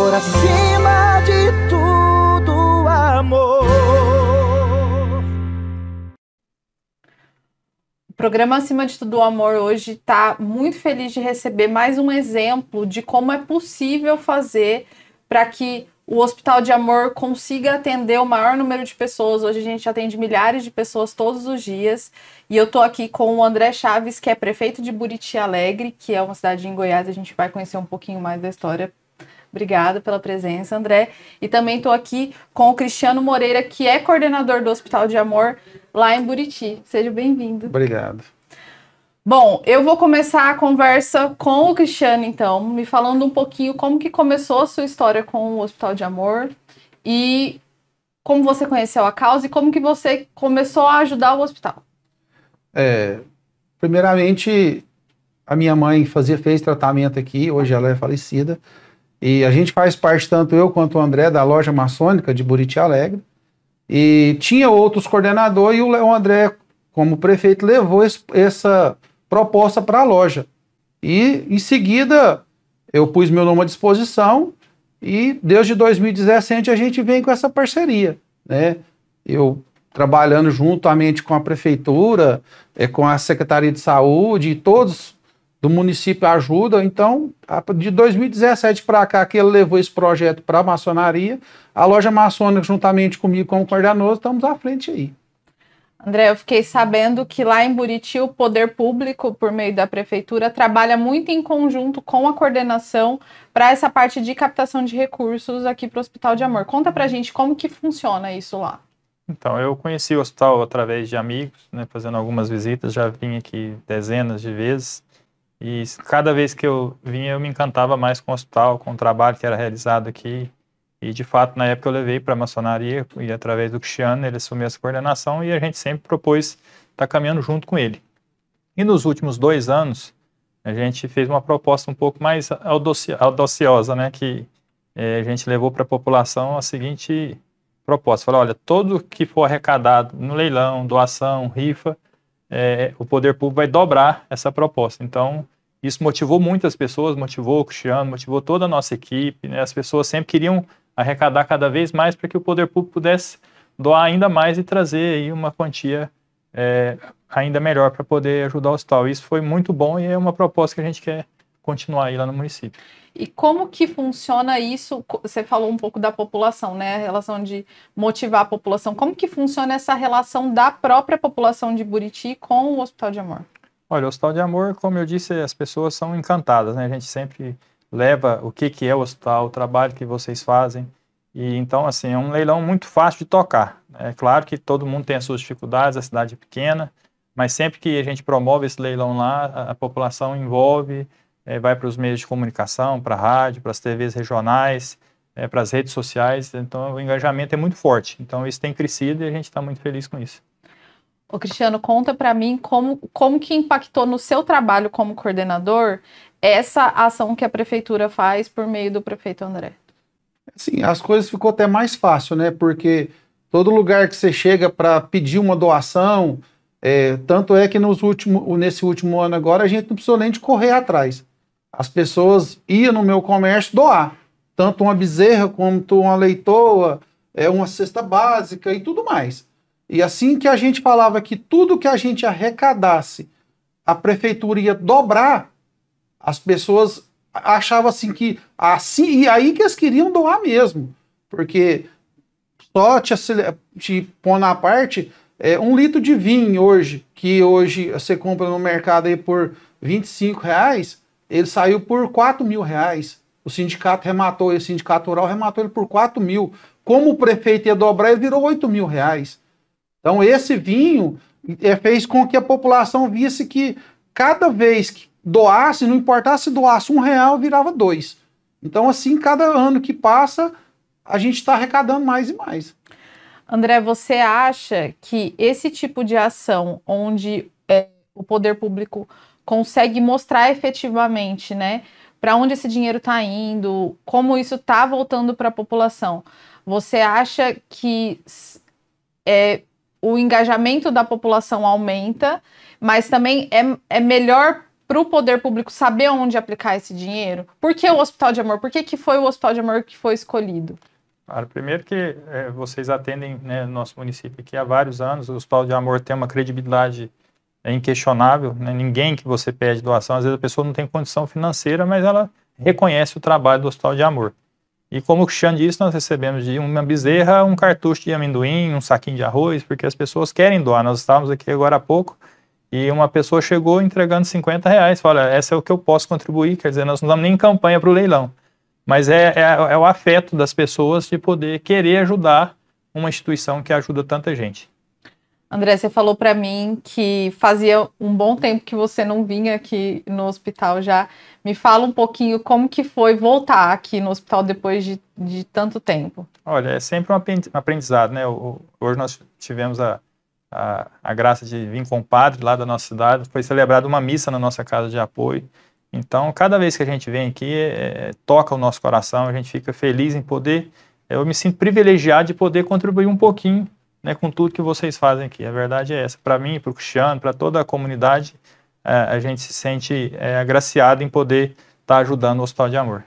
amor acima de tudo, amor. O programa Acima de Tudo Amor hoje está muito feliz de receber mais um exemplo de como é possível fazer para que o Hospital de Amor consiga atender o maior número de pessoas. Hoje a gente atende milhares de pessoas todos os dias. E eu estou aqui com o André Chaves, que é prefeito de Buriti Alegre, que é uma cidade em Goiás. A gente vai conhecer um pouquinho mais da história Obrigada pela presença, André. E também estou aqui com o Cristiano Moreira, que é coordenador do Hospital de Amor lá em Buriti. Seja bem-vindo. Obrigado. Bom, eu vou começar a conversa com o Cristiano, então, me falando um pouquinho como que começou a sua história com o Hospital de Amor e como você conheceu a causa e como que você começou a ajudar o hospital. É, primeiramente, a minha mãe fazia fez tratamento aqui, hoje ela é falecida, e a gente faz parte, tanto eu quanto o André, da loja maçônica de Buriti Alegre. E tinha outros coordenadores e o André, como prefeito, levou esse, essa proposta para a loja. E em seguida eu pus meu nome à disposição e desde 2017 a gente vem com essa parceria, né? Eu trabalhando juntamente com a prefeitura, é, com a Secretaria de Saúde e todos do município ajuda. Então, de 2017 para cá que ele levou esse projeto para a maçonaria, a loja maçônica, juntamente comigo com o Cordanoso, estamos à frente aí. André, eu fiquei sabendo que lá em Buriti o poder público, por meio da prefeitura, trabalha muito em conjunto com a coordenação para essa parte de captação de recursos aqui para o Hospital de Amor. Conta para gente como que funciona isso lá. Então, eu conheci o hospital através de amigos, né, fazendo algumas visitas, já vim aqui dezenas de vezes. E cada vez que eu vinha, eu me encantava mais com o hospital, com o trabalho que era realizado aqui. E, de fato, na época eu levei para a maçonaria e, através do Cristiano, ele assumiu essa coordenação e a gente sempre propôs estar tá caminhando junto com ele. E nos últimos dois anos, a gente fez uma proposta um pouco mais audaciosa, né? Que é, a gente levou para a população a seguinte proposta: falou, olha, todo que for arrecadado no leilão, doação, rifa, é, o poder público vai dobrar essa proposta. Então, isso motivou muitas pessoas, motivou o Cristiano, motivou toda a nossa equipe. Né? As pessoas sempre queriam arrecadar cada vez mais para que o poder público pudesse doar ainda mais e trazer aí uma quantia é, ainda melhor para poder ajudar o hospital. Isso foi muito bom e é uma proposta que a gente quer continuar aí lá no município. E como que funciona isso? Você falou um pouco da população, né? A relação de motivar a população. Como que funciona essa relação da própria população de Buriti com o Hospital de Amor? Olha, o Hospital de Amor, como eu disse, as pessoas são encantadas, né? A gente sempre leva o que, que é o hospital, o trabalho que vocês fazem. E então, assim, é um leilão muito fácil de tocar. É claro que todo mundo tem as suas dificuldades, a cidade é pequena, mas sempre que a gente promove esse leilão lá, a, a população envolve, é, vai para os meios de comunicação, para a rádio, para as TVs regionais, é, para as redes sociais. Então, o engajamento é muito forte. Então, isso tem crescido e a gente está muito feliz com isso. O Cristiano, conta para mim como, como que impactou no seu trabalho como coordenador essa ação que a prefeitura faz por meio do prefeito André. Sim, as coisas ficou até mais fácil, né? Porque todo lugar que você chega para pedir uma doação, é, tanto é que nos último, nesse último ano agora a gente não precisou nem de correr atrás as pessoas iam no meu comércio doar, tanto uma bezerra quanto uma leitoa, é uma cesta básica e tudo mais. E assim que a gente falava que tudo que a gente arrecadasse, a prefeitura ia dobrar, as pessoas achavam assim que assim e aí que eles queriam doar mesmo, porque só te, te pôr na parte é, um litro de vinho hoje, que hoje você compra no mercado aí por 25 reais, ele saiu por 4 mil reais. O sindicato rematou, o sindicato rural rematou ele por 4 mil. Como o prefeito ia dobrar, ele virou 8 mil reais. Então, esse vinho é, fez com que a população visse que cada vez que doasse, não importasse se doasse um real, virava dois. Então, assim, cada ano que passa, a gente está arrecadando mais e mais. André, você acha que esse tipo de ação, onde é, o poder público consegue mostrar efetivamente, né? Para onde esse dinheiro está indo, como isso está voltando para a população. Você acha que é, o engajamento da população aumenta, mas também é, é melhor para o poder público saber onde aplicar esse dinheiro? Por que o Hospital de Amor? Por que, que foi o Hospital de Amor que foi escolhido? Claro, primeiro que é, vocês atendem né, nosso município aqui há vários anos, o Hospital de Amor tem uma credibilidade é inquestionável, né? ninguém que você pede doação, às vezes a pessoa não tem condição financeira, mas ela reconhece o trabalho do Hospital de Amor. E como o Cristiano disse, nós recebemos de uma bezerra um cartucho de amendoim, um saquinho de arroz, porque as pessoas querem doar. Nós estávamos aqui agora há pouco e uma pessoa chegou entregando 50 reais. Fala, essa é o que eu posso contribuir. Quer dizer, nós não damos nem campanha para o leilão. Mas é, é, é o afeto das pessoas de poder querer ajudar uma instituição que ajuda tanta gente. André, você falou para mim que fazia um bom tempo que você não vinha aqui no hospital já. Me fala um pouquinho como que foi voltar aqui no hospital depois de, de tanto tempo. Olha, é sempre um aprendizado, né? Hoje nós tivemos a, a, a graça de vir com o padre lá da nossa cidade. Foi celebrada uma missa na nossa casa de apoio. Então, cada vez que a gente vem aqui, é, é, toca o nosso coração, a gente fica feliz em poder. Eu me sinto privilegiado de poder contribuir um pouquinho né, com tudo que vocês fazem aqui. A verdade é essa. Para mim, para o Cristiano, para toda a comunidade, é, a gente se sente é, agraciado em poder estar tá ajudando o Hospital de Amor.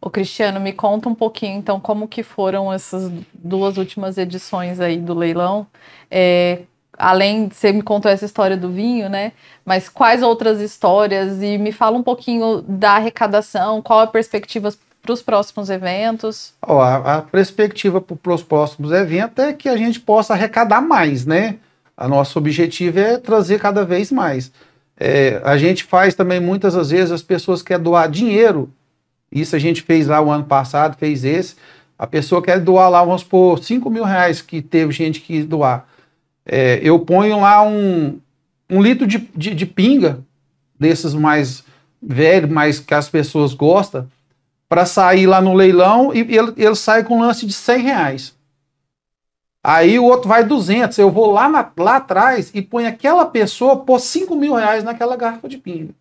O Cristiano, me conta um pouquinho, então, como que foram essas duas últimas edições aí do leilão? É, além, você me contou essa história do vinho, né? Mas quais outras histórias? E me fala um pouquinho da arrecadação, qual a perspectiva para os próximos eventos? Ó, a, a perspectiva para os próximos eventos é que a gente possa arrecadar mais, né? A nosso objetivo é trazer cada vez mais. É, a gente faz também muitas das vezes as pessoas querem doar dinheiro. Isso a gente fez lá o ano passado, fez esse. A pessoa quer doar lá, vamos por 5 mil reais que teve gente que doar. É, eu ponho lá um, um litro de, de, de pinga, desses mais velhos, mais que as pessoas gostam para sair lá no leilão e ele, ele sai com um lance de 100 reais. Aí o outro vai 200. Eu vou lá, na, lá atrás e põe aquela pessoa por 5 mil reais naquela garrafa de pinga.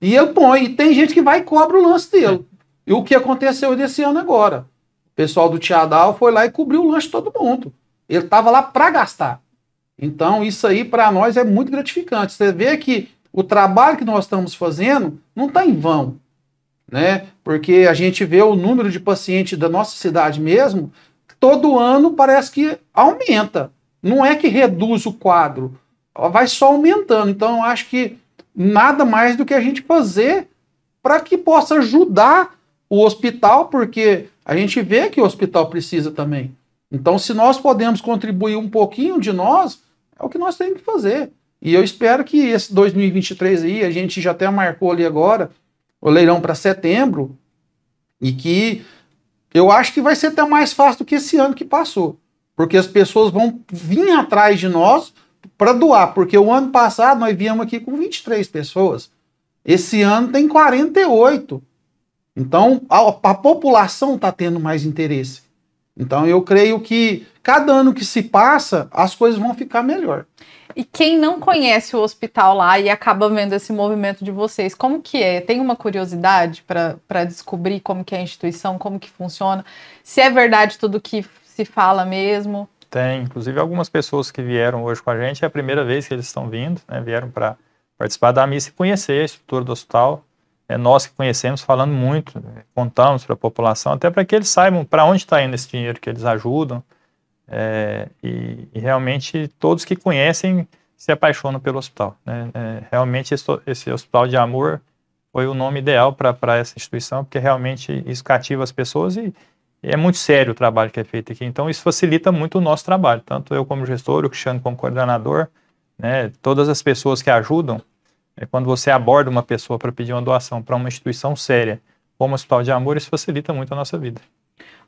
E ele põe. E tem gente que vai e cobra o lance dele. E o que aconteceu desse ano agora? O pessoal do Tiadal foi lá e cobriu o lanche todo mundo. Ele estava lá para gastar. Então isso aí para nós é muito gratificante. Você vê que o trabalho que nós estamos fazendo não está em vão né? Porque a gente vê o número de pacientes da nossa cidade mesmo, todo ano parece que aumenta. Não é que reduz o quadro, vai só aumentando. Então, eu acho que nada mais do que a gente fazer para que possa ajudar o hospital, porque a gente vê que o hospital precisa também. Então, se nós podemos contribuir um pouquinho de nós, é o que nós temos que fazer. E eu espero que esse 2023 aí, a gente já até marcou ali agora, o leilão para setembro, e que eu acho que vai ser até mais fácil do que esse ano que passou, porque as pessoas vão vir atrás de nós para doar, porque o ano passado nós viemos aqui com 23 pessoas, esse ano tem 48. Então a, a população está tendo mais interesse. Então eu creio que cada ano que se passa, as coisas vão ficar melhor. E quem não conhece o hospital lá e acaba vendo esse movimento de vocês, como que é? Tem uma curiosidade para descobrir como que é a instituição, como que funciona? Se é verdade tudo que se fala mesmo? Tem, inclusive algumas pessoas que vieram hoje com a gente, é a primeira vez que eles estão vindo, né? Vieram para participar da missa e conhecer a estrutura do hospital, é, nós que conhecemos falando muito, né, contamos para a população, até para que eles saibam para onde está indo esse dinheiro que eles ajudam. É, e, e, realmente todos que conhecem se apaixonam pelo hospital. Né? É, realmente esse, esse, hospital de amor foi o nome ideal para essa instituição, porque realmente isso cativa as pessoas e, e, é muito sério o trabalho que é feito aqui. Então isso facilita muito o nosso trabalho, tanto eu como gestor, o Cristiano como coordenador, né? todas as pessoas que ajudam é quando você aborda uma pessoa para pedir uma doação para uma instituição séria, como o Hospital de Amor, isso facilita muito a nossa vida.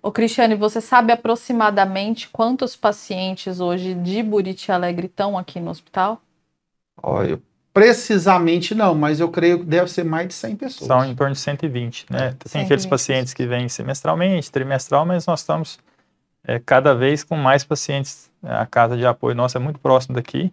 Ô Cristiane, você sabe aproximadamente quantos pacientes hoje de Buriti Alegre estão aqui no hospital? Olha, precisamente não, mas eu creio que deve ser mais de 100 pessoas. São em torno de 120, né? Tem aqueles pacientes que vêm semestralmente, trimestral, mas nós estamos é, cada vez com mais pacientes. A casa de apoio nossa é muito próxima daqui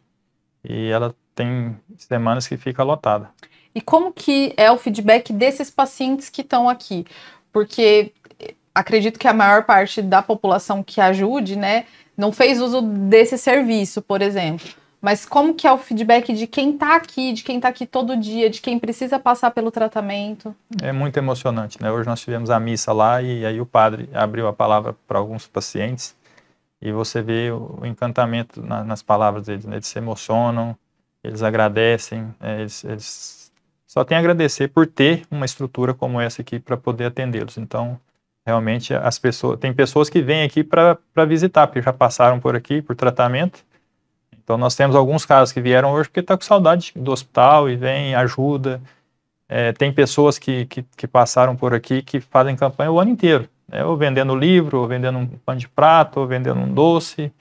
e ela tem semanas que fica lotada. E como que é o feedback desses pacientes que estão aqui? Porque eh, acredito que a maior parte da população que ajude, né, não fez uso desse serviço, por exemplo. Mas como que é o feedback de quem está aqui, de quem está aqui todo dia, de quem precisa passar pelo tratamento? É muito emocionante, né? Hoje nós tivemos a missa lá e aí o padre abriu a palavra para alguns pacientes e você vê o encantamento na, nas palavras deles. Né? Eles se emocionam, eles agradecem, é, eles, eles, só têm a agradecer por ter uma estrutura como essa aqui para poder atendê-los. Então, realmente, as pessoas tem pessoas que vêm aqui para visitar, porque já passaram por aqui por tratamento. Então, nós temos alguns casos que vieram hoje porque está com saudade do hospital e vem, ajuda. É, tem pessoas que, que, que passaram por aqui que fazem campanha o ano inteiro né? ou vendendo livro, ou vendendo um pão de prato, ou vendendo um doce.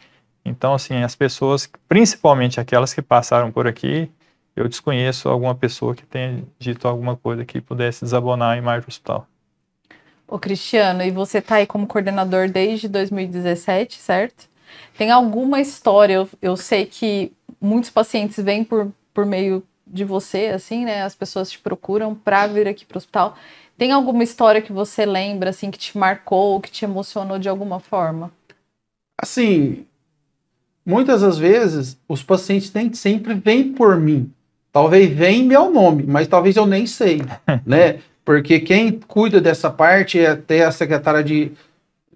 Então, assim, as pessoas, principalmente aquelas que passaram por aqui, eu desconheço alguma pessoa que tenha dito alguma coisa que pudesse desabonar a imagem do hospital. Ô, Cristiano, e você está aí como coordenador desde 2017, certo? Tem alguma história? Eu, eu sei que muitos pacientes vêm por, por meio de você, assim, né? As pessoas te procuram para vir aqui para o hospital. Tem alguma história que você lembra, assim, que te marcou, que te emocionou de alguma forma? Assim, muitas das vezes, os pacientes nem sempre vêm por mim. Talvez vem meu nome, mas talvez eu nem sei, né? Porque quem cuida dessa parte é até a secretária de,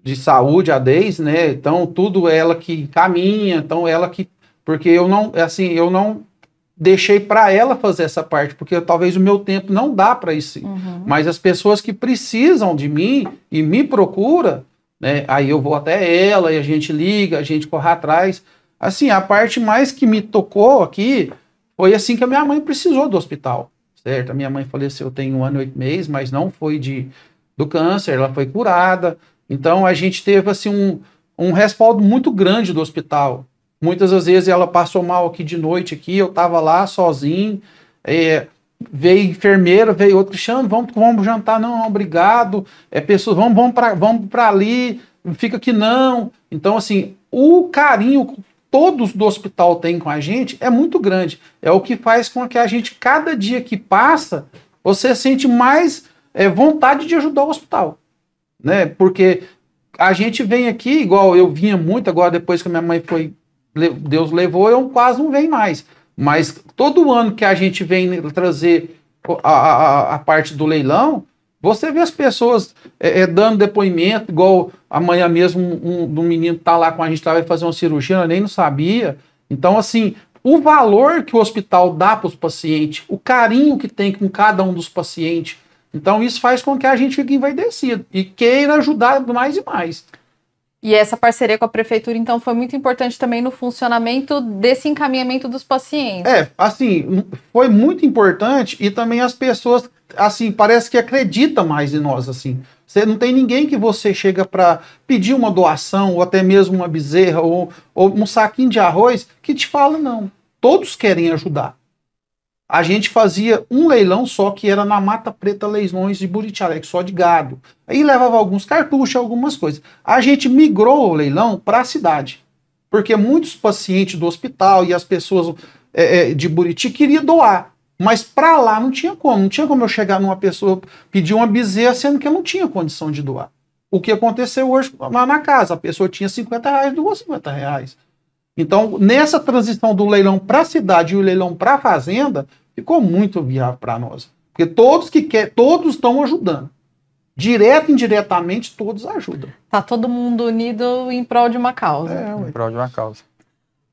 de saúde, a DEIS, né? Então, tudo ela que caminha, então ela que... Porque eu não, assim, eu não deixei para ela fazer essa parte, porque talvez o meu tempo não dá para isso. Uhum. Mas as pessoas que precisam de mim e me procura, né, aí eu vou até ela e a gente liga, a gente corre atrás. Assim, a parte mais que me tocou aqui foi assim que a minha mãe precisou do hospital, certo? A minha mãe faleceu tem um ano e oito meses, mas não foi de do câncer, ela foi curada. Então a gente teve assim um, um respaldo muito grande do hospital, Muitas das vezes ela passou mal aqui de noite aqui, eu estava lá sozinho, é, veio enfermeira, veio outro, chama, vamos, vamos jantar, não, obrigado, é, pessoas, vamos, vamos para vamos pra ali, fica aqui não. Então, assim, o carinho que todos do hospital têm com a gente é muito grande. É o que faz com que a gente, cada dia que passa, você sente mais é, vontade de ajudar o hospital. Né? Porque a gente vem aqui, igual eu vinha muito agora depois que a minha mãe foi Deus levou, eu quase não vem mais. Mas todo ano que a gente vem trazer a, a, a parte do leilão, você vê as pessoas é, é, dando depoimento, igual amanhã mesmo um, um, um menino tá lá com a gente, estava fazer uma cirurgia, eu nem não sabia. Então, assim, o valor que o hospital dá para os pacientes, o carinho que tem com cada um dos pacientes, então isso faz com que a gente fique envaidecido e queira ajudar mais e mais. E essa parceria com a prefeitura, então, foi muito importante também no funcionamento desse encaminhamento dos pacientes. É, assim, foi muito importante e também as pessoas, assim, parece que acreditam mais em nós, assim. Você não tem ninguém que você chega para pedir uma doação, ou até mesmo uma bezerra, ou, ou um saquinho de arroz, que te fala não. Todos querem ajudar a gente fazia um leilão só que era na Mata Preta Leilões de Alegre, só de gado. Aí levava alguns cartuchos, algumas coisas. A gente migrou o leilão para a cidade, porque muitos pacientes do hospital e as pessoas é, é de Buriti queriam doar. Mas para lá não tinha como, não tinha como eu chegar numa pessoa pedir uma bezerra sendo que eu não tinha condição de doar. O que aconteceu hoje lá na casa, a pessoa tinha 50 reais, doou 50 reais. Então, nessa transição do leilão para a cidade e o leilão para a fazenda, Ficou muito viável para nós. Porque todos que quer, todos estão ajudando. Direto e indiretamente, todos ajudam. Tá todo mundo unido em prol de uma causa. É, em prol de uma causa.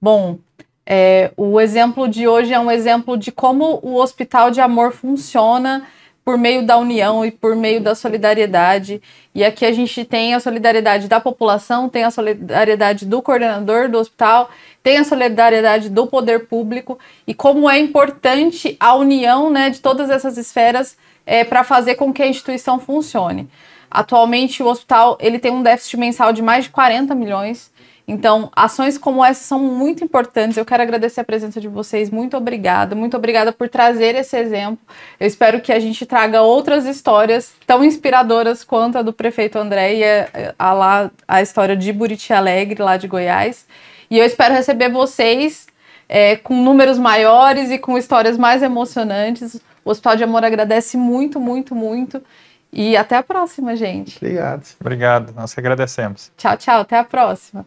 Bom, é, o exemplo de hoje é um exemplo de como o Hospital de Amor funciona por meio da união e por meio da solidariedade. E aqui a gente tem a solidariedade da população, tem a solidariedade do coordenador do hospital, tem a solidariedade do poder público e como é importante a união né, de todas essas esferas é, para fazer com que a instituição funcione. Atualmente o hospital ele tem um déficit mensal de mais de 40 milhões. Então, ações como essa são muito importantes. Eu quero agradecer a presença de vocês. Muito obrigada. Muito obrigada por trazer esse exemplo. Eu espero que a gente traga outras histórias tão inspiradoras quanto a do prefeito André e a, a, lá, a história de Buriti Alegre, lá de Goiás. E eu espero receber vocês é, com números maiores e com histórias mais emocionantes. O Hospital de Amor agradece muito, muito, muito. E até a próxima, gente. Obrigado. Obrigado. Nós que agradecemos. Tchau, tchau. Até a próxima.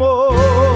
amor.